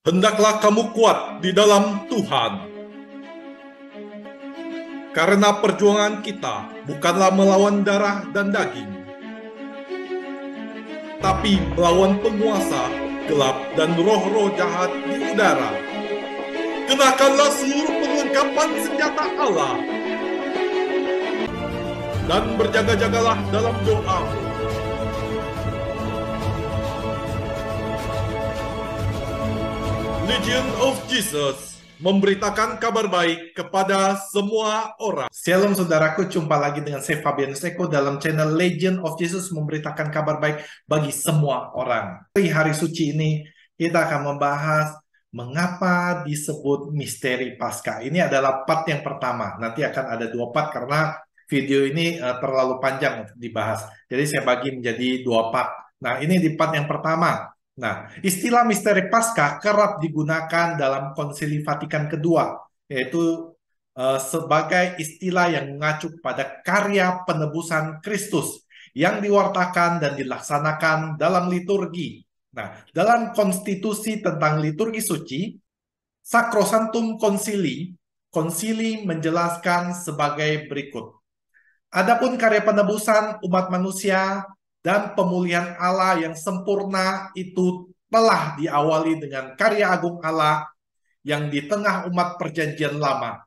hendaklah kamu kuat di dalam Tuhan. Karena perjuangan kita bukanlah melawan darah dan daging, tapi melawan penguasa gelap dan roh-roh jahat di udara. Kenakanlah seluruh perlengkapan senjata Allah dan berjaga-jagalah dalam doa Legion of Jesus memberitakan kabar baik kepada semua orang. Shalom saudaraku, jumpa lagi dengan saya Fabian Seko dalam channel Legend of Jesus memberitakan kabar baik bagi semua orang. Di hari suci ini kita akan membahas mengapa disebut misteri pasca. Ini adalah part yang pertama. Nanti akan ada dua part karena video ini eh, terlalu panjang untuk dibahas. Jadi saya bagi menjadi dua part. Nah, ini di part yang pertama Nah, istilah misteri Paskah kerap digunakan dalam Konsili Vatikan kedua, yaitu eh, sebagai istilah yang mengacu pada karya penebusan Kristus yang diwartakan dan dilaksanakan dalam liturgi. Nah, dalam konstitusi tentang liturgi suci, Sacrosanctum Concili, Konsili menjelaskan sebagai berikut. Adapun karya penebusan umat manusia dan pemulihan Allah yang sempurna itu telah diawali dengan karya agung Allah yang di tengah umat perjanjian lama.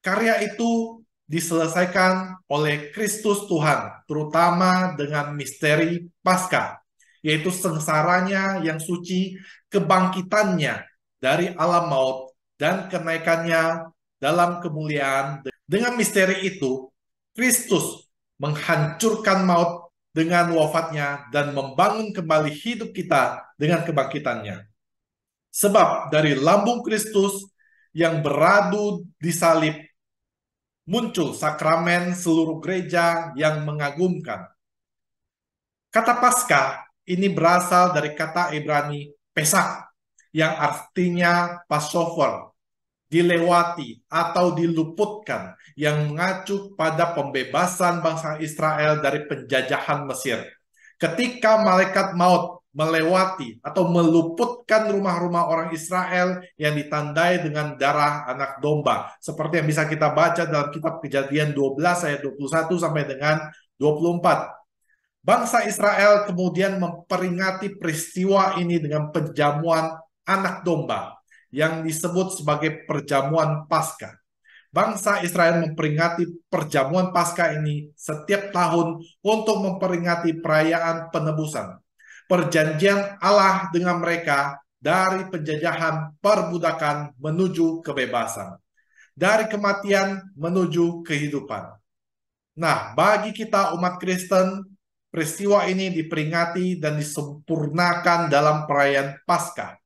Karya itu diselesaikan oleh Kristus Tuhan, terutama dengan misteri Paskah, yaitu sengsaranya yang suci, kebangkitannya dari alam maut, dan kenaikannya dalam kemuliaan. Dengan misteri itu, Kristus menghancurkan maut dengan wafatnya dan membangun kembali hidup kita dengan kebangkitannya. Sebab dari lambung Kristus yang beradu di salib muncul sakramen seluruh gereja yang mengagumkan. Kata Pasca ini berasal dari kata Ibrani Pesak yang artinya Passover dilewati atau diluputkan yang mengacu pada pembebasan bangsa Israel dari penjajahan Mesir. Ketika malaikat maut melewati atau meluputkan rumah-rumah orang Israel yang ditandai dengan darah anak domba. Seperti yang bisa kita baca dalam kitab kejadian 12 ayat 21 sampai dengan 24. Bangsa Israel kemudian memperingati peristiwa ini dengan penjamuan anak domba yang disebut sebagai perjamuan pasca. Bangsa Israel memperingati perjamuan pasca ini setiap tahun untuk memperingati perayaan penebusan. Perjanjian Allah dengan mereka dari penjajahan perbudakan menuju kebebasan. Dari kematian menuju kehidupan. Nah, bagi kita umat Kristen, peristiwa ini diperingati dan disempurnakan dalam perayaan Paskah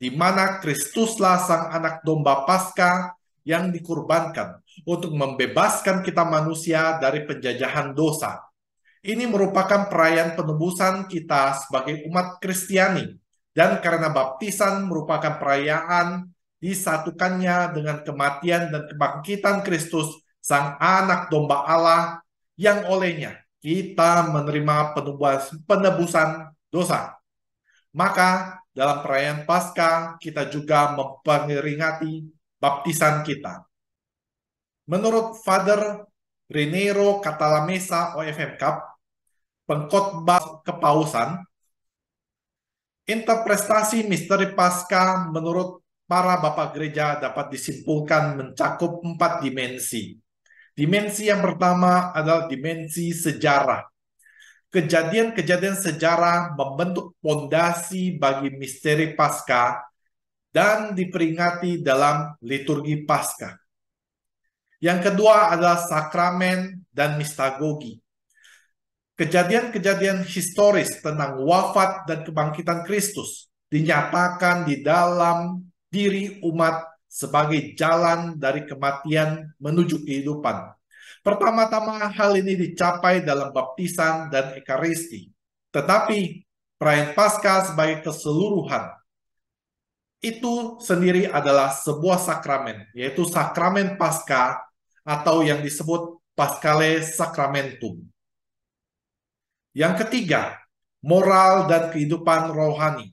di mana Kristuslah sang anak domba Pasca yang dikurbankan untuk membebaskan kita manusia dari penjajahan dosa. Ini merupakan perayaan penebusan kita sebagai umat Kristiani dan karena baptisan merupakan perayaan disatukannya dengan kematian dan kebangkitan Kristus sang anak domba Allah yang olehnya kita menerima penebusan dosa. Maka dalam perayaan pasca kita juga memperingati baptisan kita. Menurut Father Renero Catalamesa OFM Cup, pengkhotbah kepausan, interpretasi misteri pasca menurut para bapak gereja dapat disimpulkan mencakup empat dimensi. Dimensi yang pertama adalah dimensi sejarah kejadian-kejadian sejarah membentuk pondasi bagi misteri Pasca dan diperingati dalam liturgi Pasca. Yang kedua adalah sakramen dan mistagogi. Kejadian-kejadian historis tentang wafat dan kebangkitan Kristus dinyatakan di dalam diri umat sebagai jalan dari kematian menuju kehidupan. Pertama-tama hal ini dicapai dalam baptisan dan ekaristi. Tetapi perayaan Paskah sebagai keseluruhan itu sendiri adalah sebuah sakramen, yaitu sakramen Paskah atau yang disebut Paskale Sacramentum. Yang ketiga, moral dan kehidupan rohani.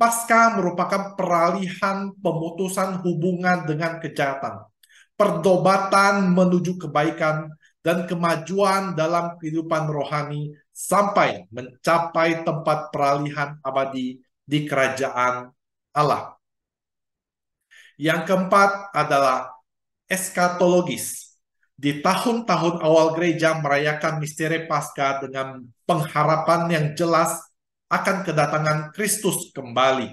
Paskah merupakan peralihan pemutusan hubungan dengan kejahatan perdobatan menuju kebaikan dan kemajuan dalam kehidupan rohani sampai mencapai tempat peralihan abadi di kerajaan Allah. Yang keempat adalah eskatologis. Di tahun-tahun awal gereja merayakan misteri Pasca dengan pengharapan yang jelas akan kedatangan Kristus kembali.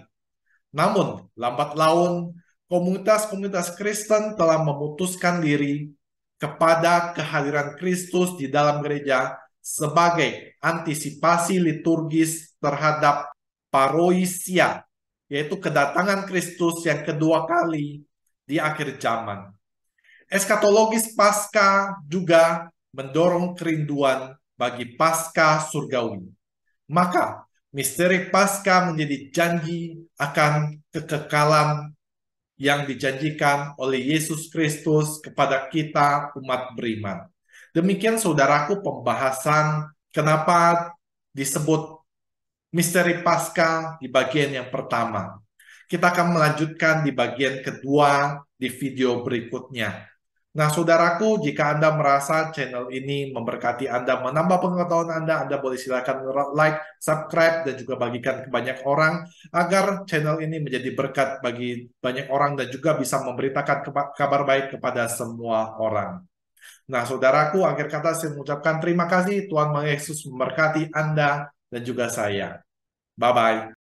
Namun, lambat laun komunitas-komunitas Kristen telah memutuskan diri kepada kehadiran Kristus di dalam gereja sebagai antisipasi liturgis terhadap paroisia, yaitu kedatangan Kristus yang kedua kali di akhir zaman. Eskatologis pasca juga mendorong kerinduan bagi pasca surgawi. Maka, misteri pasca menjadi janji akan kekekalan yang dijanjikan oleh Yesus Kristus kepada kita umat beriman. Demikian saudaraku pembahasan kenapa disebut misteri Paskah di bagian yang pertama. Kita akan melanjutkan di bagian kedua di video berikutnya. Nah, saudaraku, jika Anda merasa channel ini memberkati Anda, menambah pengetahuan Anda, Anda boleh silakan like, subscribe, dan juga bagikan ke banyak orang agar channel ini menjadi berkat bagi banyak orang dan juga bisa memberitakan kabar baik kepada semua orang. Nah, saudaraku, akhir kata saya mengucapkan terima kasih. Tuhan Yesus memberkati Anda dan juga saya. Bye-bye.